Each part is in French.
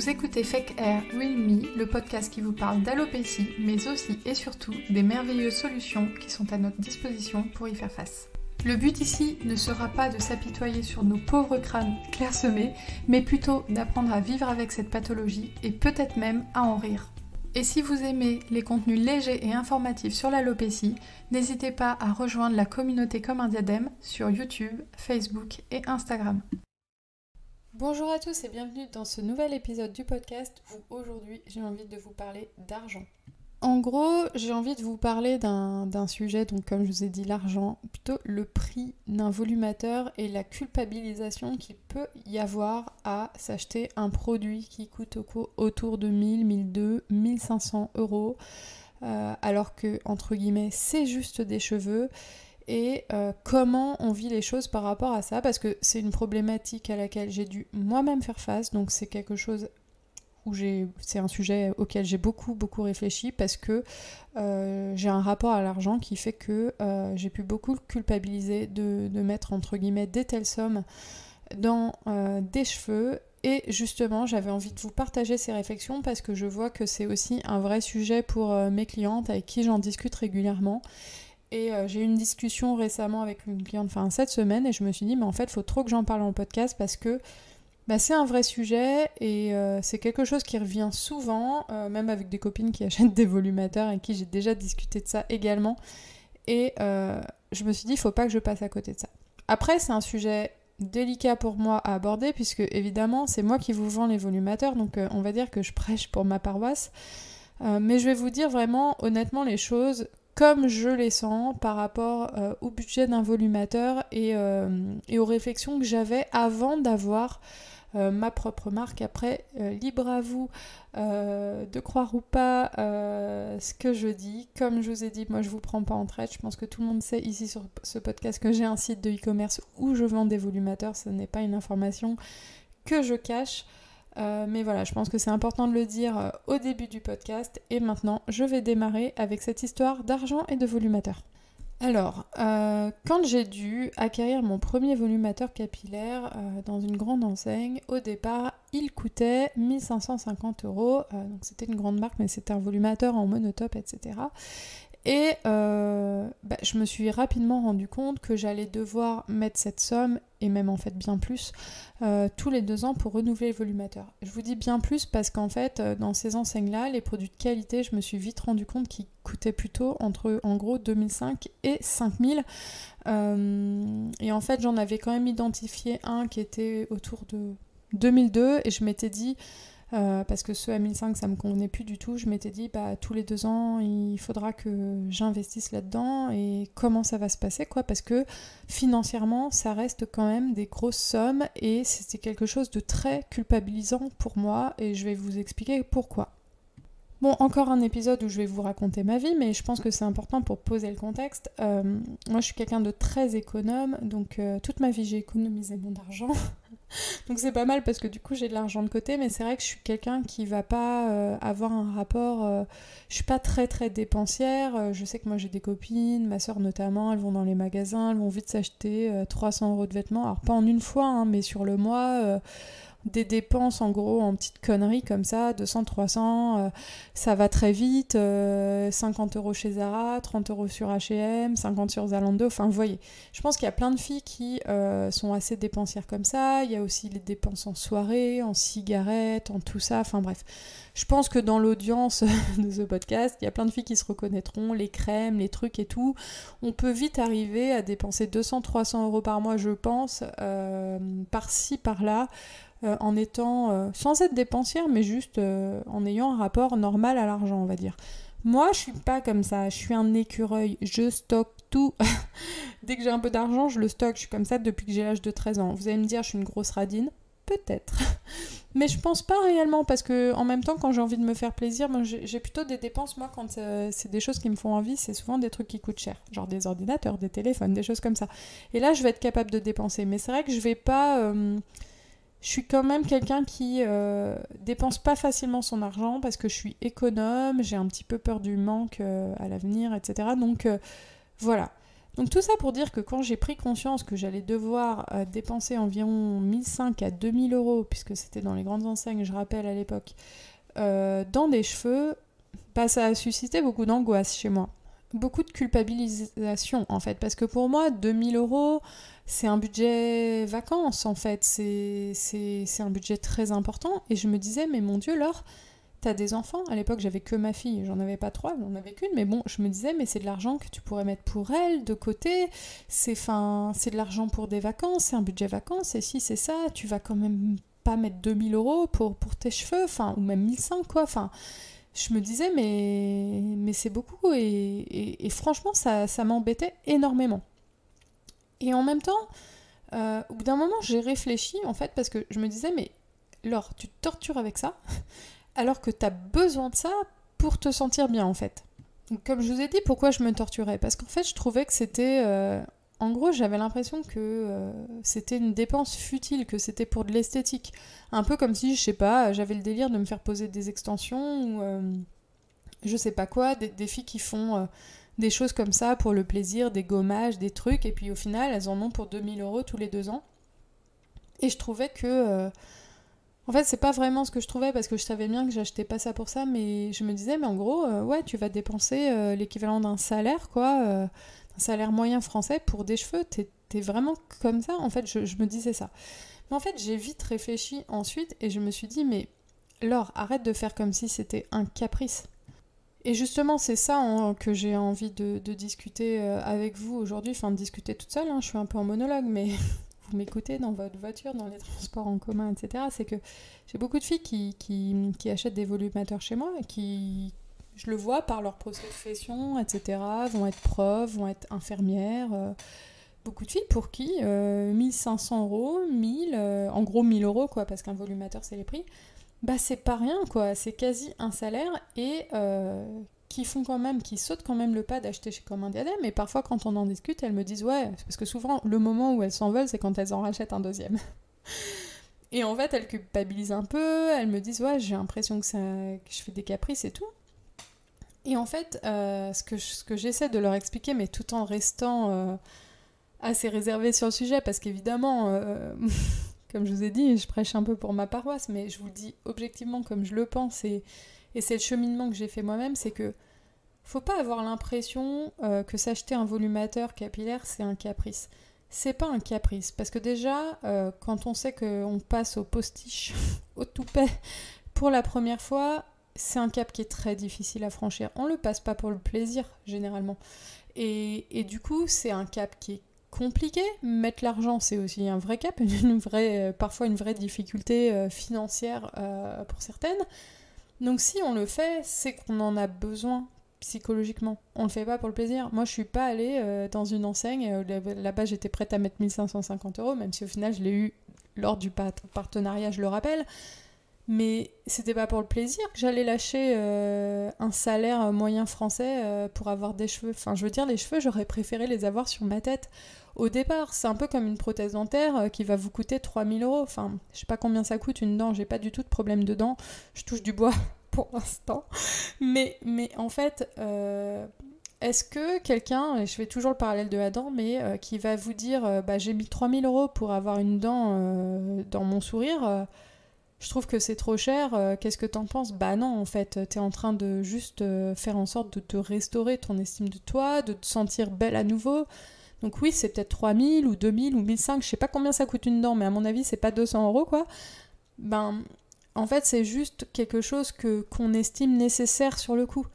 Vous écoutez Fake Air Will Me, le podcast qui vous parle d'alopécie, mais aussi et surtout des merveilleuses solutions qui sont à notre disposition pour y faire face. Le but ici ne sera pas de s'apitoyer sur nos pauvres crânes clairsemés, mais plutôt d'apprendre à vivre avec cette pathologie et peut-être même à en rire. Et si vous aimez les contenus légers et informatifs sur l'alopécie, n'hésitez pas à rejoindre la communauté comme un diadème sur YouTube, Facebook et Instagram. Bonjour à tous et bienvenue dans ce nouvel épisode du podcast où aujourd'hui j'ai envie de vous parler d'argent. En gros, j'ai envie de vous parler d'un sujet, donc comme je vous ai dit, l'argent, plutôt le prix d'un volumateur et la culpabilisation qu'il peut y avoir à s'acheter un produit qui coûte autour de 1000, 1200, 1500 euros, euh, alors que, entre guillemets, c'est juste des cheveux et euh, comment on vit les choses par rapport à ça, parce que c'est une problématique à laquelle j'ai dû moi-même faire face, donc c'est quelque chose où j'ai, c'est un sujet auquel j'ai beaucoup beaucoup réfléchi parce que euh, j'ai un rapport à l'argent qui fait que euh, j'ai pu beaucoup culpabiliser de, de, mettre entre guillemets des telles sommes dans des cheveux et justement, j'avais envie de vous partager ces réflexions parce que je vois que c'est aussi un vrai sujet pour mes clientes avec qui j'en discute régulièrement. Et euh, j'ai eu une discussion récemment avec une cliente, enfin cette semaine, et je me suis dit, mais en fait, il faut trop que j'en parle en podcast parce que bah, c'est un vrai sujet et euh, c'est quelque chose qui revient souvent, euh, même avec des copines qui achètent des volumateurs et qui j'ai déjà discuté de ça également. Et je me suis dit, il faut pas que je passe à côté de ça. Après, c'est un sujet délicat pour moi à aborder puisque évidemment c'est moi qui vous vends les volumateurs donc on va dire que je prêche pour ma paroisse mais je vais vous dire vraiment honnêtement les choses comme je les sens par rapport euh, au budget d'un volumateur euh, et, aux réflexions que j'avais avant d'avoir euh, ma propre marque. Après, libre à vous de croire ou pas ce que je dis. Comme je vous ai dit, moi je vous prends pas en traite. Je pense que tout le monde sait ici sur ce podcast que j'ai un site de e-commerce où je vends des volumateurs. Ce n'est pas une information que je cache. Euh, mais voilà, je pense que c'est important de le dire euh, au début du podcast. Et maintenant, je vais démarrer avec cette histoire d'argent et de volumateur. Alors, euh, quand j'ai dû acquérir mon premier volumateur capillaire dans une grande enseigne, au départ, il coûtait 1550 euros. donc, c'était une grande marque, mais c'était un volumateur en monotope, etc. Et euh, bah, je me suis rapidement rendu compte que j'allais devoir mettre cette somme, et même en fait bien plus, euh, tous les deux ans pour renouveler le volumateur. Je vous dis bien plus parce qu'en fait, euh, dans ces enseignes-là, les produits de qualité, je me suis vite rendu compte qu'ils coûtaient plutôt entre en gros 2005 et 5000. et en fait, j'en avais quand même identifié un qui était autour de 2002 et je m'étais dit euh, parce que ce à 1005 ça me convenait plus du tout. Je m'étais dit bah tous les deux ans il faudra que j'investisse là-dedans et comment ça va se passer quoi parce que financièrement ça reste quand même des grosses sommes et c'était quelque chose de très culpabilisant pour moi et je vais vous expliquer pourquoi. Bon, encore un épisode où je vais vous raconter ma vie, mais je pense que c'est important pour poser le contexte. Euh, moi, je suis quelqu'un de très économe, donc euh, toute ma vie, j'ai économisé mon argent. Donc c'est pas mal parce que du coup j'ai de l'argent de côté, mais c'est vrai que je suis quelqu'un qui va pas euh, avoir un rapport. Euh, je suis pas très très dépensière. Euh, je sais que moi j'ai des copines, ma soeur notamment, elles vont dans les magasins, elles vont vite s'acheter 300 euros de vêtements. Alors pas en une fois, hein, mais sur le mois des dépenses en gros en petites conneries comme ça, 200, 300, euh, ça va très vite, 50 euh, euros chez Zara, 30 euros sur H&M, 50 sur Zalando, enfin vous voyez. Je pense qu'il y a plein de filles qui euh, sont assez dépensières comme ça, il y a aussi les dépenses en soirée, en cigarettes, en tout ça, enfin bref. Je pense que dans l'audience de ce podcast, il y a plein de filles qui se reconnaîtront, les crèmes, les trucs et tout. On peut vite arriver à dépenser 200, 300 euros par mois, je pense, par-ci, par-là. Euh, en étant, euh, sans être dépensière, mais juste euh, en ayant un rapport normal à l'argent, on va dire. Moi, je suis pas comme ça, je suis un écureuil, je stocke tout. Dès que j'ai un peu d'argent, je le stocke, je suis comme ça depuis que j'ai l'âge de 13 ans. Vous allez me dire, je suis une grosse radine Peut-être. mais je pense pas réellement, parce que en même temps, quand j'ai envie de me faire plaisir, j'ai plutôt des dépenses, moi, quand c'est des choses qui me font envie, c'est souvent des trucs qui coûtent cher, genre des ordinateurs, des téléphones, des choses comme ça. Et là, je vais être capable de dépenser, mais c'est vrai que je vais pas je suis quand même quelqu'un qui euh, dépense pas facilement son argent parce que je suis économe, j'ai un petit peu peur du manque euh, à l'avenir, etc. Donc euh, voilà. Donc tout ça pour dire que quand j'ai pris conscience que j'allais devoir dépenser environ 1500 à 2000 euros, puisque c'était dans les grandes enseignes, je rappelle à l'époque, dans des cheveux, bah, ça a suscité beaucoup d'angoisse chez moi beaucoup de culpabilisation en fait, parce que pour moi, 2000 euros, c'est un budget vacances en fait, c'est un budget très important. Et je me disais, mais mon Dieu, Laure, t'as des enfants. À l'époque, j'avais que ma fille, j'en avais pas trois, j'en avais qu'une, mais bon, je me disais, mais c'est de l'argent que tu pourrais mettre pour elle, de côté, c'est de l'argent pour des vacances, c'est un budget vacances, et si c'est ça, tu vas quand même pas mettre 2000 euros pour, pour tes cheveux, enfin, ou même 1500 quoi, enfin je me disais, mais, mais c'est beaucoup. Et, franchement, ça, ça m'embêtait énormément. Et en même temps, euh, au bout d'un moment, j'ai réfléchi, en fait, parce que je me disais, mais Laure, tu te tortures avec ça, alors que tu as besoin de ça pour te sentir bien, en fait. comme je vous ai dit, pourquoi je me torturais Parce qu'en fait, je trouvais que c'était... Euh, en gros, j'avais l'impression que euh, c'était une dépense futile, que c'était pour de l'esthétique. Un peu comme si, je sais pas, j'avais le délire de me faire poser des extensions ou euh, je sais pas quoi, des, filles qui font euh, des choses comme ça pour le plaisir, des gommages, des trucs, et puis au final, elles en ont pour 2000 euros tous les deux ans. Et je trouvais que. en fait, c'est pas vraiment ce que je trouvais parce que je savais bien que j'achetais pas ça pour ça, mais je me disais, mais en gros, ouais, tu vas dépenser l'équivalent d'un salaire, quoi un salaire moyen français pour des cheveux, t'es vraiment comme ça En fait, je, me disais ça. Mais en fait, j'ai vite réfléchi ensuite et je me suis dit, mais Laure, arrête de faire comme si c'était un caprice. Et justement, c'est ça que j'ai envie de, discuter euh, avec vous aujourd'hui, enfin de discuter toute seule, hein. je suis un peu en monologue, mais vous m'écoutez dans votre voiture, dans les transports en commun, etc. C'est que j'ai beaucoup de filles qui, achètent des volumateurs chez moi qui, je le vois par leur profession, etc., vont être profs, vont être infirmières. Euh, beaucoup de filles pour qui 1500 euh, euros, 1000, euh, en gros 1000 euros, quoi, parce qu'un volumateur, c'est les prix, bah c'est pas rien, quoi. C'est quasi un salaire et qui font quand même, qui sautent quand même le pas d'acheter chez Comme un Diadème. Et parfois, quand on en discute, elles me disent, ouais, parce que souvent, le moment où elles s'en veulent, c'est quand elles en rachètent un deuxième. Et en fait, elles culpabilisent un peu, elles me disent Ouais, j'ai l'impression que, ça... que je fais des caprices et tout. Et en fait, euh, ce que, j'essaie de leur expliquer, mais tout en restant euh, assez réservé sur le sujet, parce qu'évidemment, euh, comme je vous ai dit, je prêche un peu pour ma paroisse, mais je vous le dis objectivement comme je le pense, et, et c'est le cheminement que j'ai fait moi-même, c'est que faut pas avoir l'impression que s'acheter un volumateur capillaire, c'est un caprice. C'est pas un caprice, parce que déjà, quand on sait qu'on passe au postiche, au toupet, pour la première fois, c'est un cap qui est très difficile à franchir. On ne le passe pas pour le plaisir, généralement. Et, du coup, c'est un cap qui est compliqué. Mettre l'argent, c'est aussi un vrai cap, une vraie, euh, parfois une vraie difficulté euh, financière euh, pour certaines. Donc si on le fait, c'est qu'on en a besoin psychologiquement. On le fait pas pour le plaisir. Moi, je suis pas allée dans une enseigne. Là-bas, j'étais prête à mettre 1550 euros, même si au final, je l'ai eu lors du partenariat, je le rappelle. Mais c'était pas pour le plaisir que j'allais lâcher euh, un salaire moyen français euh, pour avoir des cheveux. Enfin, je veux dire, les cheveux, j'aurais préféré les avoir sur ma tête. Au départ, c'est un peu comme une prothèse dentaire euh, qui va vous coûter 3000 euros. Enfin, je sais pas combien ça coûte une dent, j'ai pas du tout de problème de dents. Je touche du bois pour l'instant. Mais, mais en fait, est-ce que quelqu'un, et je fais toujours le parallèle de la dent, mais qui va vous dire bah, j'ai mis 3000 euros pour avoir une dent dans mon sourire, je trouve que c'est trop cher, euh, qu'est-ce que t'en penses Bah non, en fait, euh, t'es en train de juste euh, faire en sorte de te restaurer ton estime de toi, de te sentir belle à nouveau. Donc oui, c'est peut-être 3000 ou 2000 ou 1005, je sais pas combien ça coûte une dent, mais à mon avis, c'est pas 200 euros, quoi. Ben, en fait, c'est juste quelque chose que qu'on estime nécessaire sur le coup.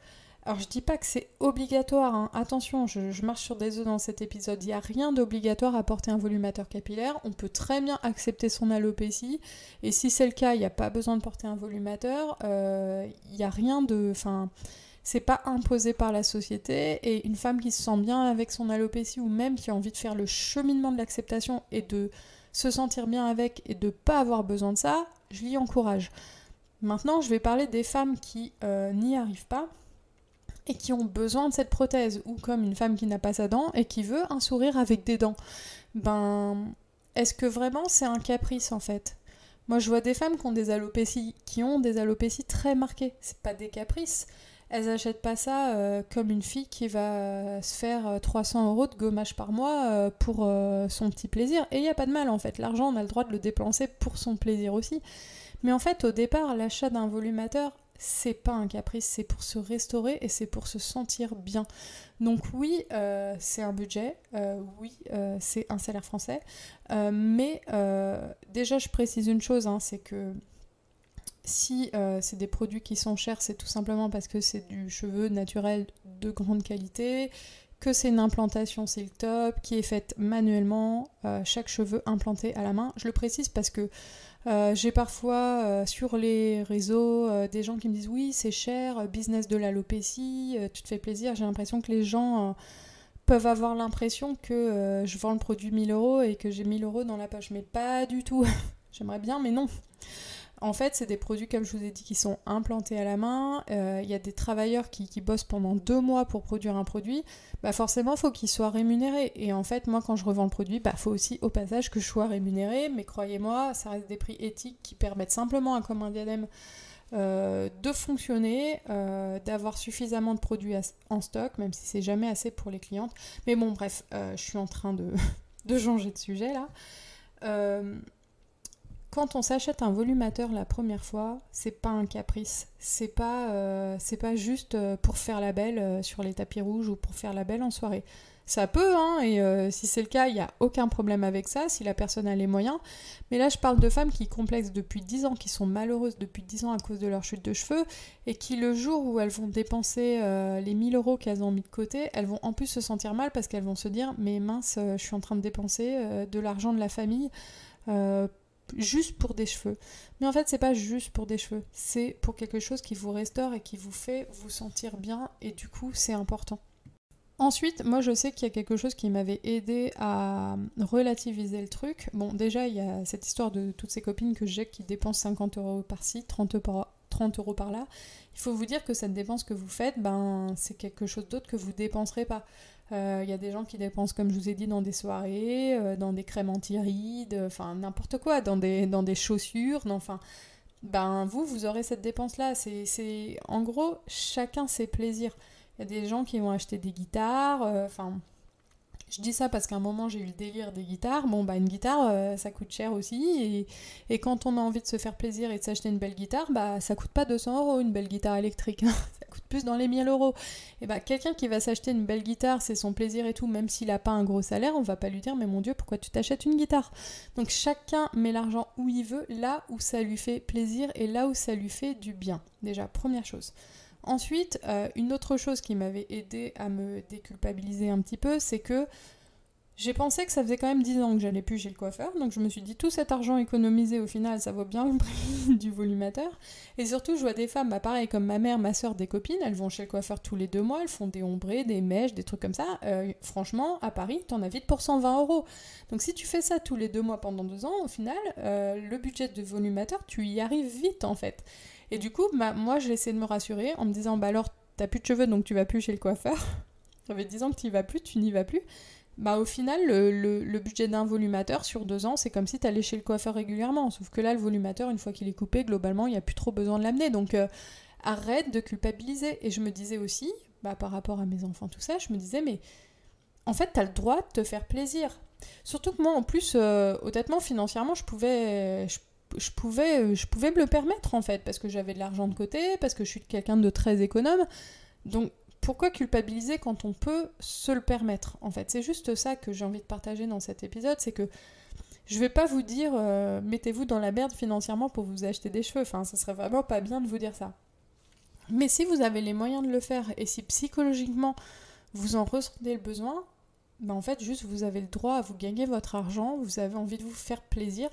Alors je dis pas que c'est obligatoire, hein. attention, je, marche sur des œufs dans cet épisode, il n'y a rien d'obligatoire à porter un volumateur capillaire, on peut très bien accepter son alopécie, et si c'est le cas, il n'y a pas besoin de porter un volumateur, euh, il n'y a rien de... Enfin, c'est pas imposé par la société, et une femme qui se sent bien avec son alopécie, ou même qui a envie de faire le cheminement de l'acceptation et de se sentir bien avec et de ne pas avoir besoin de ça, je l'y encourage. Maintenant, je vais parler des femmes qui euh, n'y arrivent pas et qui ont besoin de cette prothèse, ou comme une femme qui n'a pas sa dent et qui veut un sourire avec des dents. Ben, est-ce que vraiment c'est un caprice en fait Moi je vois des femmes qui ont des alopécies, qui ont des alopécies très marquées, c'est pas des caprices. Elles achètent pas ça euh, comme une fille qui va euh, se faire 300 euh, euros de gommage par mois pour son petit plaisir. Et il n'y a pas de mal en fait, l'argent on a le droit de le dépenser pour son plaisir aussi. Mais en fait, au départ, l'achat d'un volumateur, c'est pas un caprice, c'est pour se restaurer et c'est pour se sentir bien. Donc oui, euh, c'est un budget, euh, oui, euh, c'est un salaire français, mais déjà je précise une chose, hein, c'est que si c'est des produits qui sont chers, c'est tout simplement parce que c'est du cheveu naturel de grande qualité, que c'est une implantation c'est le top, qui est faite manuellement, chaque cheveu implanté à la main. Je le précise parce que euh, j'ai parfois euh, sur les réseaux euh, des gens qui me disent oui c'est cher, business de l'alopécie, tu te fais plaisir. J'ai l'impression que les gens peuvent avoir l'impression que je vends le produit 1000 euros et que j'ai 1000 euros dans la poche. Mais pas du tout. J'aimerais bien, mais non. En fait, c'est des produits, comme je vous ai dit, qui sont implantés à la main. Euh, il y a des travailleurs qui, bossent pendant deux mois pour produire un produit. Bah forcément, il faut qu'ils soient rémunérés. Et en fait, moi, quand je revends le produit, il bah, faut aussi au passage que je sois rémunérée. Mais croyez-moi, ça reste des prix éthiques qui permettent simplement à Comme un Diadème euh, de fonctionner, euh, d'avoir suffisamment de produits en stock, même si c'est jamais assez pour les clientes. Mais bon, bref, je suis en train de, de changer de sujet là quand on s'achète un volumateur la première fois, c'est pas un caprice, c'est pas euh, pas juste euh, pour faire la belle euh, sur les tapis rouges ou pour faire la belle en soirée. Ça peut, hein, et si c'est le cas, il n'y a aucun problème avec ça, si la personne a les moyens. Mais là, je parle de femmes qui complexent depuis 10 ans, qui sont malheureuses depuis 10 ans à cause de leur chute de cheveux, et qui le jour où elles vont dépenser les 1000 euros qu'elles ont mis de côté, elles vont en plus se sentir mal parce qu'elles vont se dire, mais mince, je suis en train de dépenser de l'argent de la famille juste pour des cheveux. Mais en fait, c'est pas juste pour des cheveux, c'est pour quelque chose qui vous restaure et qui vous fait vous sentir bien et du coup, c'est important. Ensuite, moi je sais qu'il y a quelque chose qui m'avait aidé à relativiser le truc. Bon, déjà, il y a cette histoire de toutes ces copines que j'ai qui dépensent 50 euros par-ci, 30 euros par là, il faut vous dire que cette dépense que vous faites, ben, c'est quelque chose d'autre que vous dépenserez pas. Il euh, y a des gens qui dépensent, comme je vous ai dit, dans des soirées, euh, dans des crèmes anti-rides, enfin n'importe quoi, dans des, dans des chaussures, enfin ben vous, vous aurez cette dépense-là. C'est, En gros, chacun ses plaisirs. Il y a des gens qui vont acheter des guitares, euh, enfin... je dis ça parce qu'à un moment j'ai eu le délire des guitares. Bon, bah une guitare, ça coûte cher aussi. Et, quand on a envie de se faire plaisir et de s'acheter une belle guitare, bah ça coûte pas 200 euros une belle guitare électrique. plus dans les 1000 euros. Et eh bien, quelqu'un qui va s'acheter une belle guitare, c'est son plaisir et tout, même s'il n'a pas un gros salaire, on va pas lui dire, mais mon Dieu, pourquoi tu t'achètes une guitare Donc chacun met l'argent où il veut, là où ça lui fait plaisir et là où ça lui fait du bien. Déjà, première chose. Ensuite, euh, une autre chose qui m'avait aidé à me déculpabiliser un petit peu, c'est que j'ai pensé que ça faisait quand même 10 ans que j'allais plus chez le coiffeur, donc je me suis dit tout cet argent économisé au final, ça vaut bien le prix du volumateur. Et surtout, je vois des femmes, bah pareil comme ma mère, ma soeur, des copines, elles vont chez le coiffeur tous les deux mois, elles font des ombrés, des mèches, des trucs comme ça. Euh, franchement, à Paris, t'en as vite pour 120 euros. Donc si tu fais ça tous les deux mois pendant deux ans, au final, euh, le budget de volumateur, tu y arrives vite en fait. Et du coup, moi, j'ai essayé de me rassurer en me disant, bah alors, t'as plus de cheveux, donc tu vas plus chez le coiffeur. Ça fait 10 ans que tu vas plus, tu n'y vas plus. Bah, au final, le, budget d'un volumateur sur deux ans, c'est comme si tu allais chez le coiffeur régulièrement. Sauf que là, le volumateur, une fois qu'il est coupé, globalement, il n'y a plus trop besoin de l'amener. Donc, euh, arrête de culpabiliser. Et je me disais aussi, bah, par rapport à mes enfants, tout ça, je me disais, mais en fait, tu as le droit de te faire plaisir. Surtout que moi, en plus, euh, honnêtement, financièrement, je pouvais, je, je, pouvais, je pouvais me le permettre, en fait, parce que j'avais de l'argent de côté, parce que je suis quelqu'un de très économe. Donc, pourquoi culpabiliser quand on peut se le permettre En fait, c'est juste ça que j'ai envie de partager dans cet épisode, c'est que je vais pas vous dire euh, mettez-vous dans la merde financièrement pour vous acheter des cheveux. Enfin, ça serait vraiment pas bien de vous dire ça. Mais si vous avez les moyens de le faire et si psychologiquement vous en ressentez le besoin, ben en fait juste vous avez le droit à vous gagner votre argent, vous avez envie de vous faire plaisir,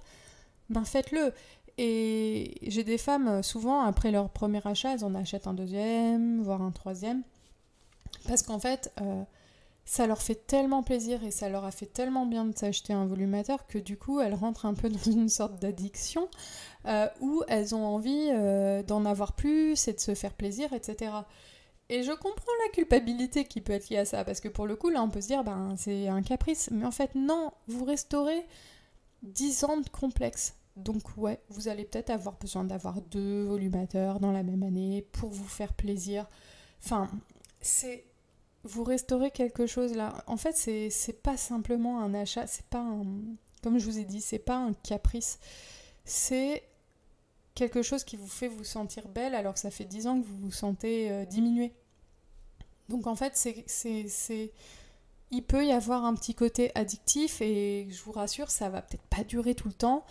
ben faites-le. Et j'ai des femmes souvent après leur premier achat, elles en achètent un deuxième, voire un troisième. Parce qu'en fait, euh, ça leur fait tellement plaisir et ça leur a fait tellement bien de s'acheter un volumateur que du coup, elles rentrent un peu dans une sorte d'addiction euh, où elles ont envie euh, d'en avoir plus et de se faire plaisir, etc. Et je comprends la culpabilité qui peut être liée à ça, parce que pour le coup, là, on peut se dire, ben, c'est un caprice. Mais en fait, non, vous restaurez 10 ans de complexe. Donc ouais, vous allez peut-être avoir besoin d'avoir deux volumateurs dans la même année pour vous faire plaisir. Enfin, c'est vous restaurez quelque chose là. En fait, c'est pas simplement un achat, c'est pas un. Comme je vous ai dit, c'est pas un caprice. C'est quelque chose qui vous fait vous sentir belle alors que ça fait 10 ans que vous vous sentez diminué. Euh, diminuée. Donc en fait, c'est. Il peut y avoir un petit côté addictif et je vous rassure, ça va peut-être pas durer tout le temps.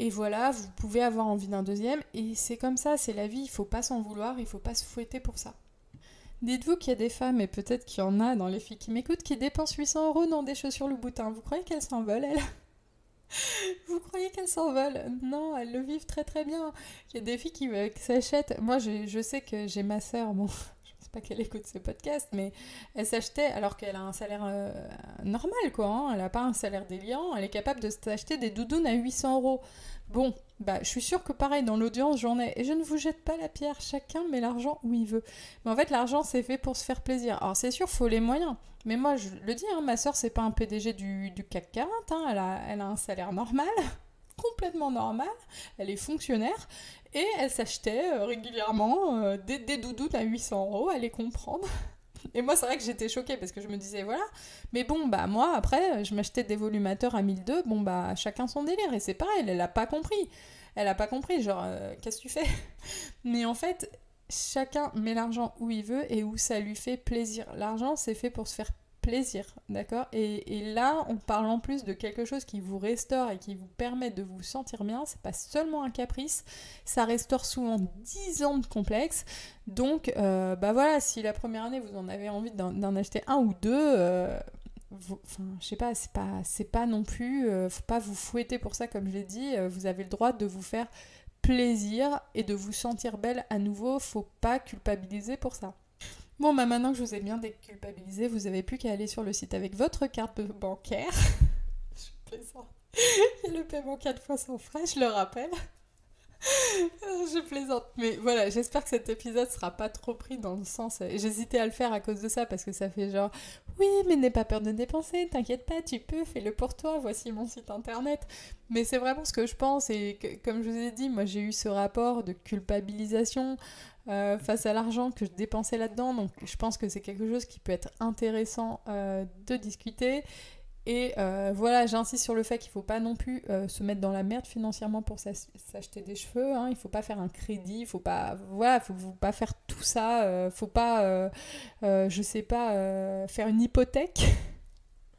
Et voilà, vous pouvez avoir envie d'un deuxième et c'est comme ça, c'est la vie, il faut pas s'en vouloir, il faut pas se fouetter pour ça. Dites-vous qu'il y a des femmes, et peut-être qu'il y en a dans les filles qui m'écoutent, qui dépensent 800 euros dans des chaussures le boutin. Vous croyez qu'elles s'envolent, elles vous croyez qu'elles s'envolent Non, elles le vivent très très bien. Il y a des filles qui, euh, s'achètent. Moi, je, sais que j'ai ma sœur, bon, je sais pas qu'elle écoute ce podcast, mais elle s'achetait alors qu'elle a un salaire euh, normal, quoi. Hein. elle n'a pas un salaire déliant. Elle est capable de s'acheter des doudounes à 800 euros. Bon, bah, je suis sûre que pareil, dans l'audience, j'en ai. Et je ne vous jette pas la pierre, chacun met l'argent où il veut. Mais en fait, l'argent, c'est fait pour se faire plaisir. Alors, c'est sûr, faut les moyens. Mais moi, je le dis, hein, ma soeur, c'est pas un PDG du, du CAC 40, hein. elle, a, un salaire normal, complètement normal, elle est fonctionnaire, et elle s'achetait euh, régulièrement euh, des, des à 800 euros, allez comprendre. Et moi, c'est vrai que j'étais choquée parce que je me disais, voilà. Mais bon, bah, moi, après, je m'achetais des volumateurs à 1002. Bon, bah, chacun son délire. Et c'est pareil, elle, n'a pas compris. Elle a pas compris. Genre, euh, qu'est-ce que tu fais Mais en fait, chacun met l'argent où il veut et où ça lui fait plaisir. L'argent, c'est fait pour se faire plaisir plaisir, d'accord et, là, on parle en plus de quelque chose qui vous restaure et qui vous permet de vous sentir bien. C'est pas seulement un caprice, ça restaure souvent 10 ans de complexe. Donc, euh, bah voilà, si la première année vous en avez envie d'en acheter un ou deux, euh, je sais pas, c'est pas, c'est pas non plus, euh, faut pas vous fouetter pour ça, comme je l'ai dit. Euh, vous avez le droit de vous faire plaisir et de vous sentir belle à nouveau. Faut pas culpabiliser pour ça. Bon, bah maintenant que je vous ai bien déculpabilisé, vous avez plus qu'à aller sur le site avec votre carte bancaire. je plaisante. le paiement 4 fois sans frais, je le rappelle. Euh, je plaisante. Mais voilà, j'espère que cet épisode sera pas trop pris dans le sens. Euh, j'hésitais à le faire à cause de ça parce que ça fait genre Oui, mais n'aie pas peur de dépenser, t'inquiète pas, tu peux, fais-le pour toi, voici mon site internet. Mais c'est vraiment ce que je pense et comme je vous ai dit, moi j'ai eu ce rapport de culpabilisation. Euh, face à l'argent que je dépensais là-dedans. Donc je pense que c'est quelque chose qui peut être intéressant euh, de discuter. Et euh, voilà, j'insiste sur le fait qu'il ne faut pas non plus se mettre dans la merde financièrement pour s'acheter des cheveux. Hein. Il ne faut pas faire un crédit, il faut pas, faut, pas faire tout ça. Il ne faut pas, je sais pas, faire une hypothèque.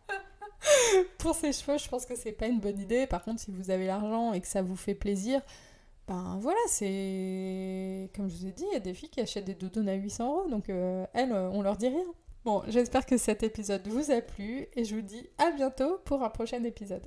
pour ses cheveux, je pense que c'est pas une bonne idée. Par contre, si vous avez l'argent et que ça vous fait plaisir, ben voilà, c'est. Comme je vous ai dit, il y a des filles qui achètent des doudounes à 800 euros, donc euh, elles, euh, on leur dit rien. Bon, j'espère que cet épisode vous a plu et je vous dis à bientôt pour un prochain épisode.